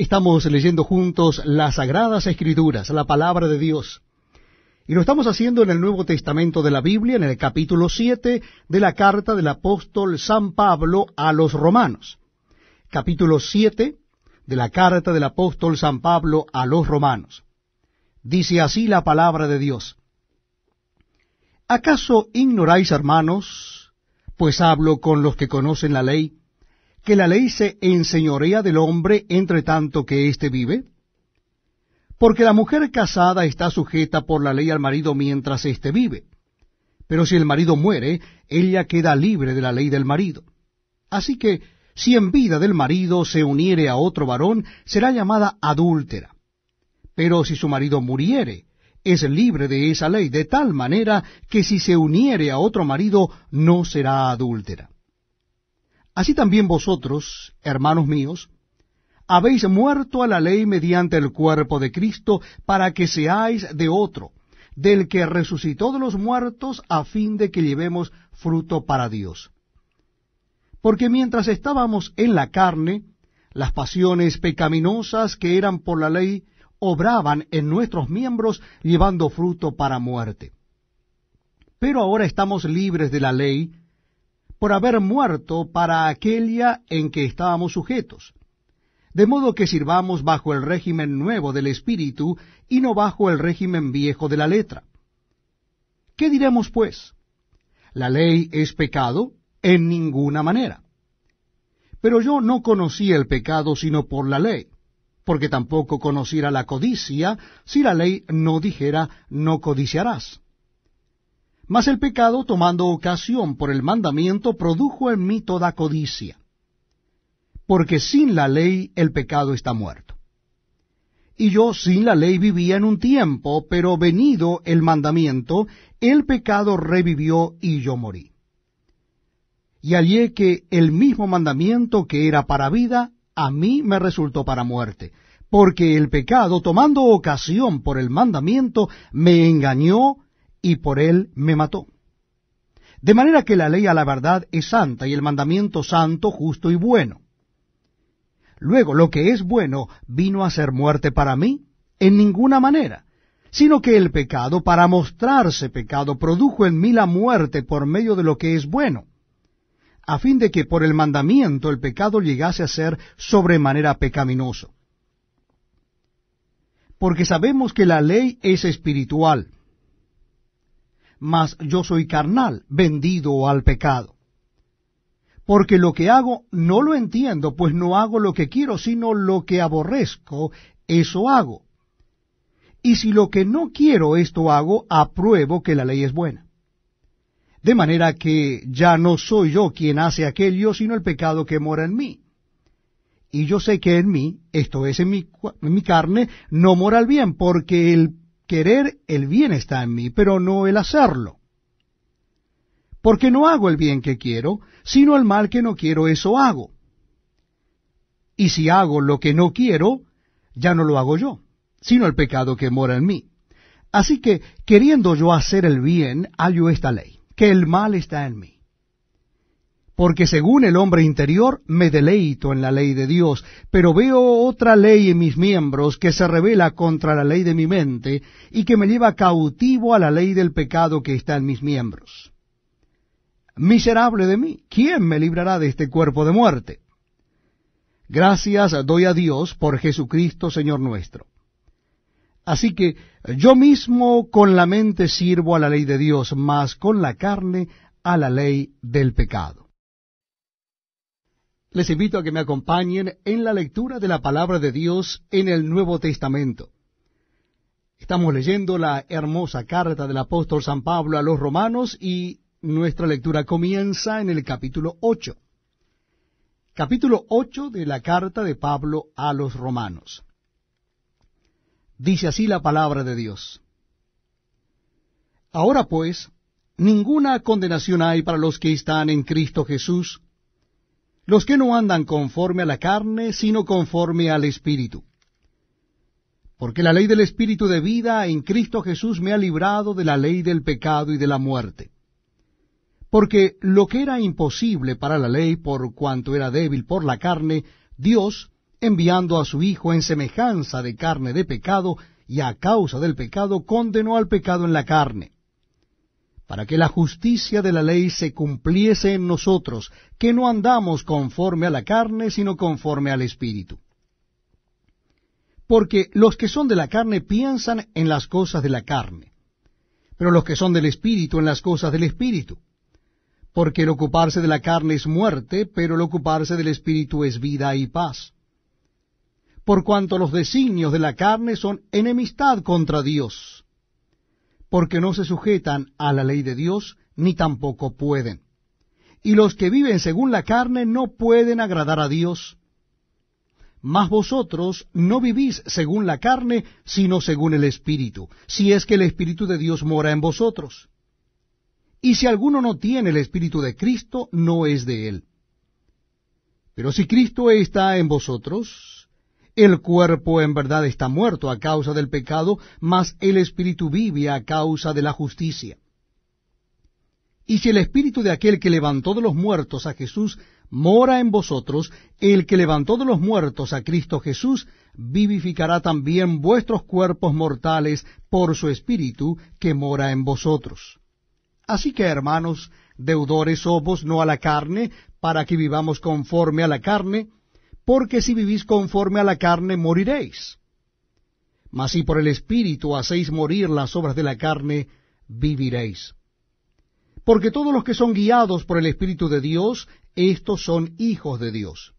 Estamos leyendo juntos las Sagradas Escrituras, la palabra de Dios. Y lo estamos haciendo en el Nuevo Testamento de la Biblia, en el capítulo 7 de la carta del apóstol San Pablo a los romanos. Capítulo 7 de la carta del apóstol San Pablo a los romanos. Dice así la palabra de Dios. ¿Acaso ignoráis, hermanos, pues hablo con los que conocen la ley? que la ley se enseñorea del hombre entre tanto que éste vive? Porque la mujer casada está sujeta por la ley al marido mientras éste vive. Pero si el marido muere, ella queda libre de la ley del marido. Así que, si en vida del marido se uniere a otro varón, será llamada adúltera. Pero si su marido muriere, es libre de esa ley, de tal manera que si se uniere a otro marido, no será adúltera. Así también vosotros, hermanos míos, habéis muerto a la ley mediante el cuerpo de Cristo, para que seáis de otro, del que resucitó de los muertos, a fin de que llevemos fruto para Dios. Porque mientras estábamos en la carne, las pasiones pecaminosas que eran por la ley obraban en nuestros miembros, llevando fruto para muerte. Pero ahora estamos libres de la ley, por haber muerto para aquella en que estábamos sujetos, de modo que sirvamos bajo el régimen nuevo del Espíritu y no bajo el régimen viejo de la letra. ¿Qué diremos pues? ¿La ley es pecado? En ninguna manera. Pero yo no conocí el pecado sino por la ley, porque tampoco conociera la codicia si la ley no dijera no codiciarás. Mas el pecado, tomando ocasión por el mandamiento, produjo en mí toda codicia. Porque sin la ley el pecado está muerto. Y yo sin la ley vivía en un tiempo, pero venido el mandamiento, el pecado revivió y yo morí. Y hallé que el mismo mandamiento que era para vida, a mí me resultó para muerte porque el pecado, tomando ocasión por el mandamiento, me engañó y por él me mató. De manera que la ley a la verdad es santa y el mandamiento santo, justo y bueno. Luego, lo que es bueno vino a ser muerte para mí en ninguna manera, sino que el pecado, para mostrarse pecado, produjo en mí la muerte por medio de lo que es bueno, a fin de que por el mandamiento el pecado llegase a ser sobremanera pecaminoso. Porque sabemos que la ley es espiritual, mas yo soy carnal, vendido al pecado. Porque lo que hago no lo entiendo, pues no hago lo que quiero, sino lo que aborrezco, eso hago. Y si lo que no quiero esto hago, apruebo que la ley es buena. De manera que ya no soy yo quien hace aquello, sino el pecado que mora en mí. Y yo sé que en mí, esto es en mi, carne, no mora el bien, porque el querer el bien está en mí, pero no el hacerlo. Porque no hago el bien que quiero, sino el mal que no quiero, eso hago. Y si hago lo que no quiero, ya no lo hago yo, sino el pecado que mora en mí. Así que, queriendo yo hacer el bien, hallo esta ley, que el mal está en mí porque según el hombre interior me deleito en la ley de Dios, pero veo otra ley en mis miembros que se revela contra la ley de mi mente y que me lleva cautivo a la ley del pecado que está en mis miembros. Miserable de mí, ¿quién me librará de este cuerpo de muerte? Gracias doy a Dios por Jesucristo Señor nuestro. Así que yo mismo con la mente sirvo a la ley de Dios, mas con la carne a la ley del pecado. Les invito a que me acompañen en la lectura de la palabra de Dios en el Nuevo Testamento. Estamos leyendo la hermosa carta del apóstol San Pablo a los romanos y nuestra lectura comienza en el capítulo 8. Capítulo 8 de la carta de Pablo a los romanos. Dice así la palabra de Dios. Ahora pues, ninguna condenación hay para los que están en Cristo Jesús, los que no andan conforme a la carne, sino conforme al Espíritu. Porque la ley del Espíritu de vida en Cristo Jesús me ha librado de la ley del pecado y de la muerte. Porque lo que era imposible para la ley por cuanto era débil por la carne, Dios, enviando a su Hijo en semejanza de carne de pecado y a causa del pecado, condenó al pecado en la carne para que la justicia de la ley se cumpliese en nosotros, que no andamos conforme a la carne, sino conforme al Espíritu. Porque los que son de la carne piensan en las cosas de la carne, pero los que son del Espíritu en las cosas del Espíritu. Porque el ocuparse de la carne es muerte, pero el ocuparse del Espíritu es vida y paz. Por cuanto los designios de la carne son enemistad contra Dios porque no se sujetan a la ley de Dios, ni tampoco pueden. Y los que viven según la carne no pueden agradar a Dios. Mas vosotros no vivís según la carne, sino según el Espíritu, si es que el Espíritu de Dios mora en vosotros. Y si alguno no tiene el Espíritu de Cristo, no es de él. Pero si Cristo está en vosotros, el cuerpo en verdad está muerto a causa del pecado, mas el espíritu vive a causa de la justicia. Y si el espíritu de aquel que levantó de los muertos a Jesús mora en vosotros, el que levantó de los muertos a Cristo Jesús, vivificará también vuestros cuerpos mortales por su espíritu que mora en vosotros. Así que, hermanos, deudores somos no a la carne, para que vivamos conforme a la carne, porque si vivís conforme a la carne moriréis. Mas si por el Espíritu hacéis morir las obras de la carne, viviréis. Porque todos los que son guiados por el Espíritu de Dios, estos son hijos de Dios.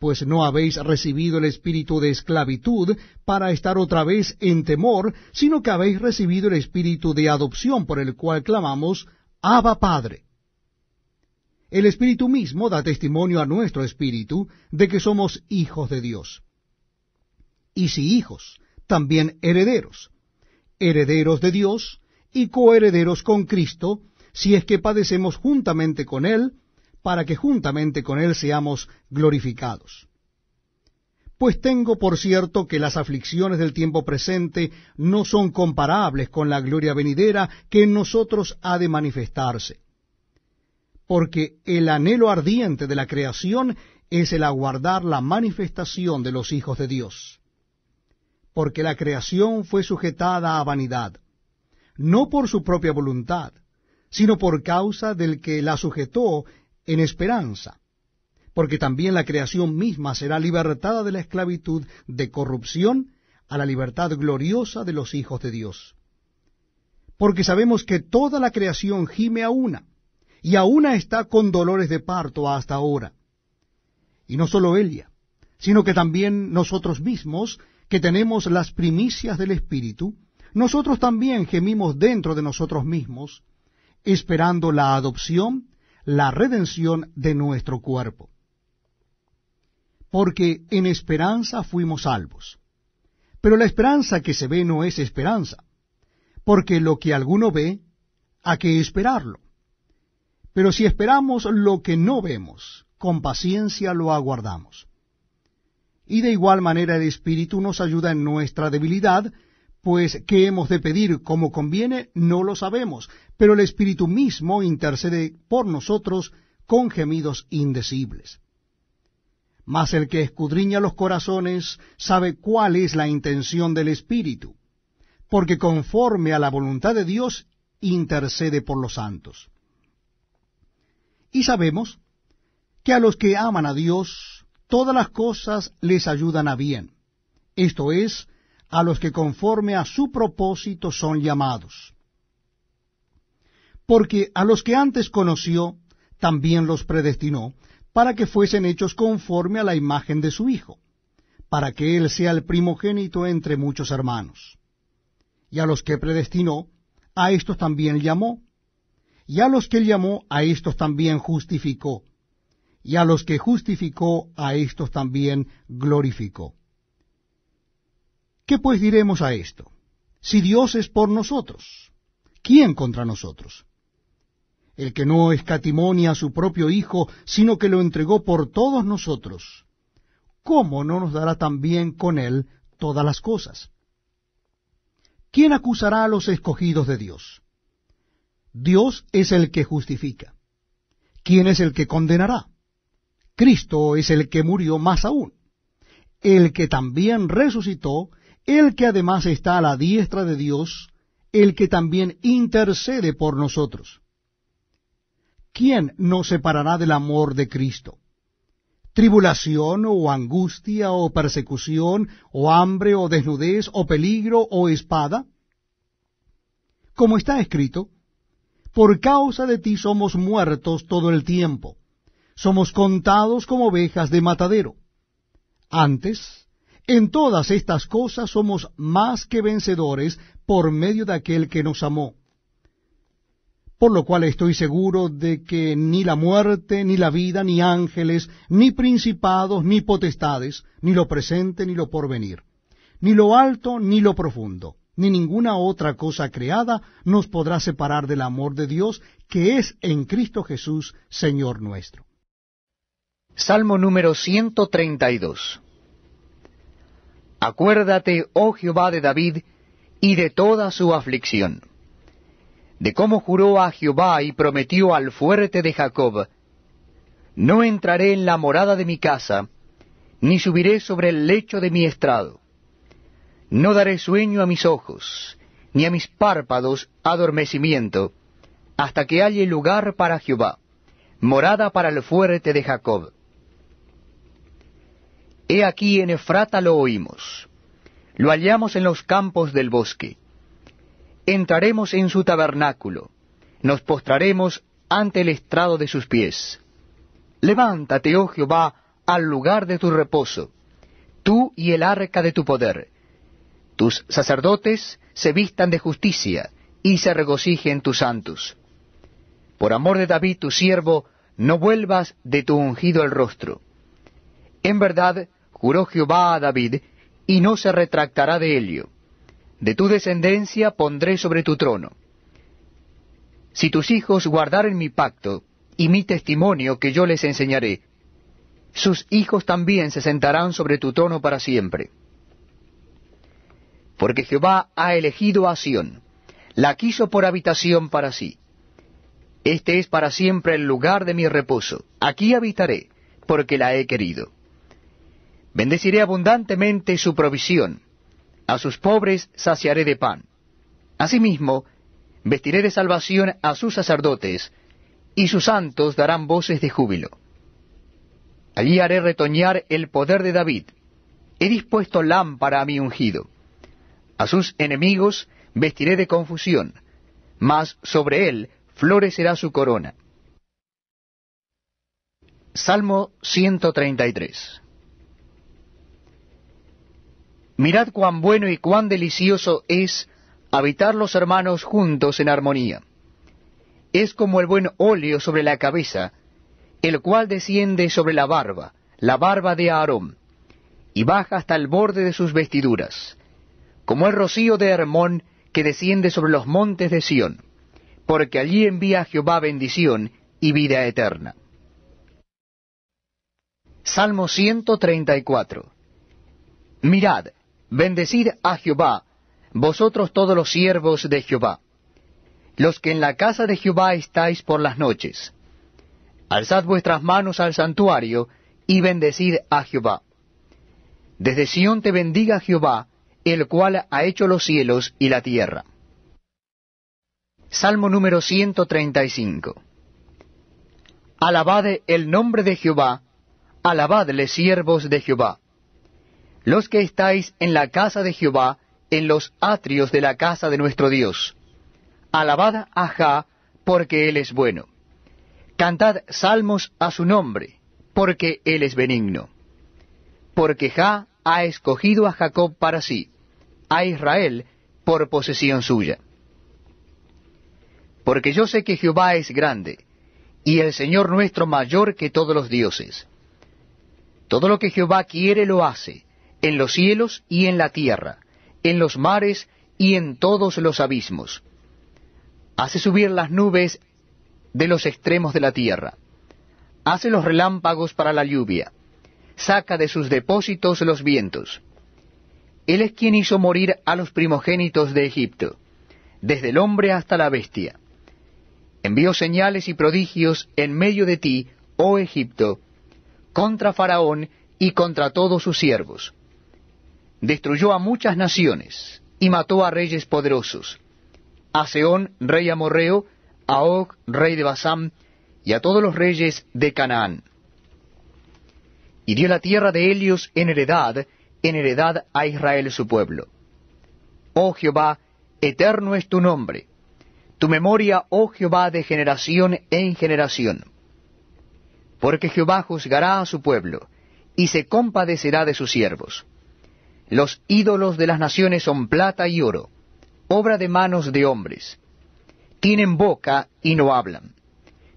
Pues no habéis recibido el espíritu de esclavitud para estar otra vez en temor, sino que habéis recibido el espíritu de adopción por el cual clamamos, Abba Padre. El Espíritu mismo da testimonio a nuestro Espíritu de que somos hijos de Dios. Y si hijos, también herederos, herederos de Dios y coherederos con Cristo, si es que padecemos juntamente con Él, para que juntamente con Él seamos glorificados. Pues tengo por cierto que las aflicciones del tiempo presente no son comparables con la gloria venidera que en nosotros ha de manifestarse porque el anhelo ardiente de la creación es el aguardar la manifestación de los hijos de Dios. Porque la creación fue sujetada a vanidad, no por su propia voluntad, sino por causa del que la sujetó en esperanza, porque también la creación misma será libertada de la esclavitud de corrupción a la libertad gloriosa de los hijos de Dios. Porque sabemos que toda la creación gime a una, y aún está con dolores de parto hasta ahora. Y no solo ella, sino que también nosotros mismos, que tenemos las primicias del Espíritu, nosotros también gemimos dentro de nosotros mismos, esperando la adopción, la redención de nuestro cuerpo. Porque en esperanza fuimos salvos. Pero la esperanza que se ve no es esperanza, porque lo que alguno ve, ¿a qué esperarlo? Pero si esperamos lo que no vemos, con paciencia lo aguardamos. Y de igual manera el Espíritu nos ayuda en nuestra debilidad, pues qué hemos de pedir como conviene no lo sabemos, pero el Espíritu mismo intercede por nosotros con gemidos indecibles. Mas el que escudriña los corazones sabe cuál es la intención del Espíritu, porque conforme a la voluntad de Dios intercede por los santos. Y sabemos que a los que aman a Dios, todas las cosas les ayudan a bien. Esto es, a los que conforme a su propósito son llamados. Porque a los que antes conoció, también los predestinó, para que fuesen hechos conforme a la imagen de su Hijo, para que Él sea el primogénito entre muchos hermanos. Y a los que predestinó, a estos también llamó, y a los que llamó, a estos también justificó. Y a los que justificó, a estos también glorificó. ¿Qué pues diremos a esto? Si Dios es por nosotros, ¿quién contra nosotros? El que no escatimonia a su propio Hijo, sino que lo entregó por todos nosotros, ¿cómo no nos dará también con él todas las cosas? ¿Quién acusará a los escogidos de Dios? Dios es el que justifica. ¿Quién es el que condenará? Cristo es el que murió más aún, el que también resucitó, el que además está a la diestra de Dios, el que también intercede por nosotros. ¿Quién nos separará del amor de Cristo? tribulación o angustia o persecución o hambre o desnudez o peligro o espada? Como está escrito, por causa de ti somos muertos todo el tiempo. Somos contados como ovejas de matadero. Antes, en todas estas cosas somos más que vencedores por medio de aquel que nos amó. Por lo cual estoy seguro de que ni la muerte, ni la vida, ni ángeles, ni principados, ni potestades, ni lo presente, ni lo porvenir, ni lo alto, ni lo profundo ni ninguna otra cosa creada nos podrá separar del amor de Dios que es en Cristo Jesús, Señor nuestro. Salmo número 132 Acuérdate, oh Jehová de David, y de toda su aflicción, de cómo juró a Jehová y prometió al fuerte de Jacob, No entraré en la morada de mi casa, ni subiré sobre el lecho de mi estrado no daré sueño a mis ojos, ni a mis párpados adormecimiento, hasta que halle lugar para Jehová, morada para el fuerte de Jacob. He aquí en Efrata lo oímos, lo hallamos en los campos del bosque. Entraremos en su tabernáculo, nos postraremos ante el estrado de sus pies. Levántate, oh Jehová, al lugar de tu reposo, tú y el arca de tu poder tus sacerdotes se vistan de justicia y se regocijen tus santos. Por amor de David tu siervo, no vuelvas de tu ungido el rostro. En verdad, juró Jehová a David, y no se retractará de ello. De tu descendencia pondré sobre tu trono. Si tus hijos guardaren mi pacto y mi testimonio que yo les enseñaré, sus hijos también se sentarán sobre tu trono para siempre porque Jehová ha elegido a Sión, la quiso por habitación para sí. Este es para siempre el lugar de mi reposo, aquí habitaré, porque la he querido. Bendeciré abundantemente su provisión, a sus pobres saciaré de pan. Asimismo, vestiré de salvación a sus sacerdotes, y sus santos darán voces de júbilo. Allí haré retoñar el poder de David. He dispuesto lámpara a mi ungido. A sus enemigos vestiré de confusión, mas sobre él florecerá su corona. Salmo 133 Mirad cuán bueno y cuán delicioso es habitar los hermanos juntos en armonía. Es como el buen óleo sobre la cabeza, el cual desciende sobre la barba, la barba de Aarón, y baja hasta el borde de sus vestiduras como el rocío de Hermón que desciende sobre los montes de Sión, porque allí envía Jehová bendición y vida eterna. Salmo 134 Mirad, bendecid a Jehová, vosotros todos los siervos de Jehová, los que en la casa de Jehová estáis por las noches. Alzad vuestras manos al santuario y bendecid a Jehová. Desde Sión te bendiga Jehová, el cual ha hecho los cielos y la tierra. Salmo número 135. Alabad el nombre de Jehová, alabadle siervos de Jehová. Los que estáis en la casa de Jehová, en los atrios de la casa de nuestro Dios. Alabad a Jah, porque Él es bueno. Cantad salmos a su nombre, porque Él es benigno. Porque Jah ha escogido a Jacob para sí a Israel por posesión suya. Porque yo sé que Jehová es grande, y el Señor nuestro mayor que todos los dioses. Todo lo que Jehová quiere lo hace, en los cielos y en la tierra, en los mares y en todos los abismos. Hace subir las nubes de los extremos de la tierra. Hace los relámpagos para la lluvia. Saca de sus depósitos los vientos. Él es quien hizo morir a los primogénitos de Egipto, desde el hombre hasta la bestia. Envió señales y prodigios en medio de ti, oh Egipto, contra Faraón y contra todos sus siervos. Destruyó a muchas naciones y mató a reyes poderosos, a Seón, rey amorreo, a Og, rey de Basán, y a todos los reyes de Canaán. Y dio la tierra de Helios en heredad, en heredad a Israel su pueblo. Oh Jehová, eterno es tu nombre, tu memoria, oh Jehová, de generación en generación. Porque Jehová juzgará a su pueblo, y se compadecerá de sus siervos. Los ídolos de las naciones son plata y oro, obra de manos de hombres. Tienen boca y no hablan.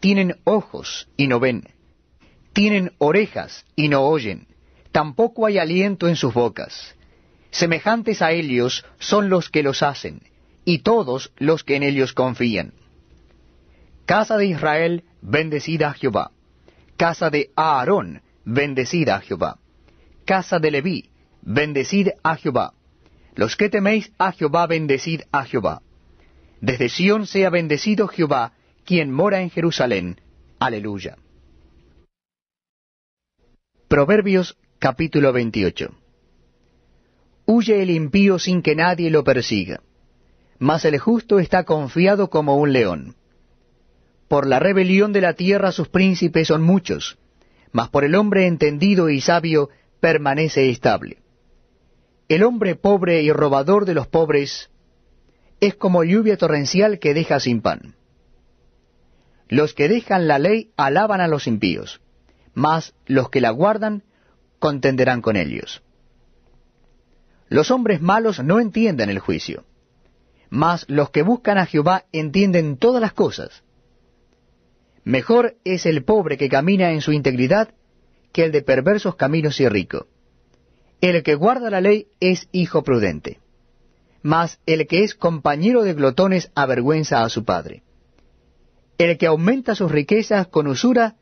Tienen ojos y no ven. Tienen orejas y no oyen tampoco hay aliento en sus bocas. Semejantes a ellos son los que los hacen, y todos los que en ellos confían. Casa de Israel, bendecida a Jehová. Casa de Aarón, bendecida a Jehová. Casa de Leví, bendecid a Jehová. Los que teméis a Jehová, bendecid a Jehová. Desde Sión sea bendecido Jehová, quien mora en Jerusalén. Aleluya. Proverbios capítulo 28. Huye el impío sin que nadie lo persiga, mas el justo está confiado como un león. Por la rebelión de la tierra sus príncipes son muchos, mas por el hombre entendido y sabio permanece estable. El hombre pobre y robador de los pobres es como lluvia torrencial que deja sin pan. Los que dejan la ley alaban a los impíos, mas los que la guardan contenderán con ellos. Los hombres malos no entienden el juicio, mas los que buscan a Jehová entienden todas las cosas. Mejor es el pobre que camina en su integridad que el de perversos caminos y rico. El que guarda la ley es hijo prudente, mas el que es compañero de glotones avergüenza a su padre. El que aumenta sus riquezas con usura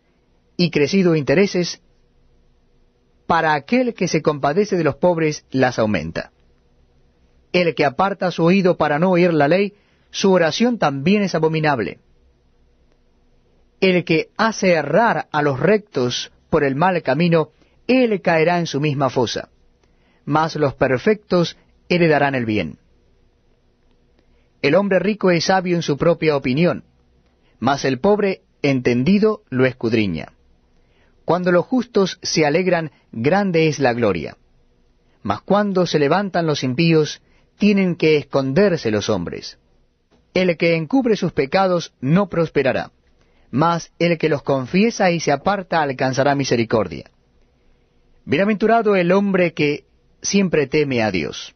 y crecido intereses para aquel que se compadece de los pobres las aumenta. El que aparta su oído para no oír la ley, su oración también es abominable. El que hace errar a los rectos por el mal camino, él caerá en su misma fosa, mas los perfectos heredarán el bien. El hombre rico es sabio en su propia opinión, mas el pobre entendido lo escudriña. Cuando los justos se alegran, grande es la gloria. Mas cuando se levantan los impíos, tienen que esconderse los hombres. El que encubre sus pecados no prosperará, mas el que los confiesa y se aparta alcanzará misericordia. Bienaventurado el hombre que siempre teme a Dios,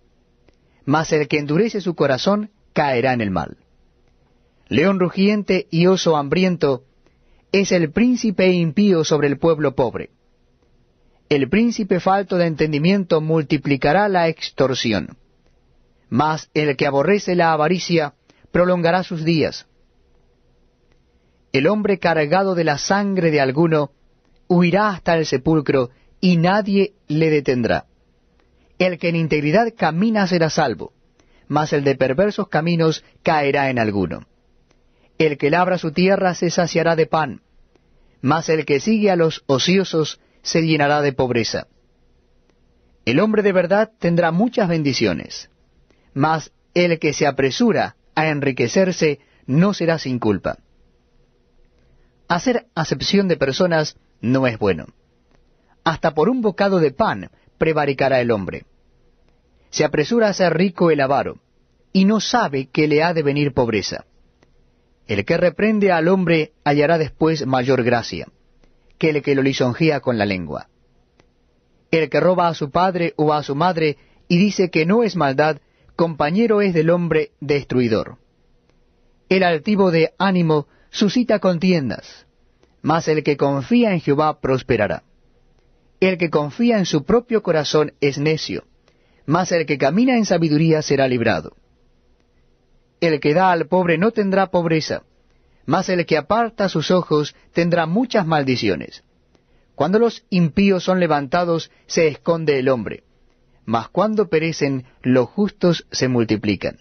mas el que endurece su corazón caerá en el mal. León rugiente y oso hambriento es el príncipe impío sobre el pueblo pobre. El príncipe falto de entendimiento multiplicará la extorsión, mas el que aborrece la avaricia prolongará sus días. El hombre cargado de la sangre de alguno huirá hasta el sepulcro y nadie le detendrá. El que en integridad camina será salvo, mas el de perversos caminos caerá en alguno. El que labra su tierra se saciará de pan, mas el que sigue a los ociosos se llenará de pobreza. El hombre de verdad tendrá muchas bendiciones, mas el que se apresura a enriquecerse no será sin culpa. Hacer acepción de personas no es bueno. Hasta por un bocado de pan prevaricará el hombre. Se apresura a ser rico el avaro, y no sabe que le ha de venir pobreza. El que reprende al hombre hallará después mayor gracia que el que lo lisonjea con la lengua. El que roba a su padre o a su madre y dice que no es maldad, compañero es del hombre destruidor. El altivo de ánimo suscita contiendas, mas el que confía en Jehová prosperará. El que confía en su propio corazón es necio, mas el que camina en sabiduría será librado. El que da al pobre no tendrá pobreza, mas el que aparta sus ojos tendrá muchas maldiciones. Cuando los impíos son levantados, se esconde el hombre, mas cuando perecen, los justos se multiplican.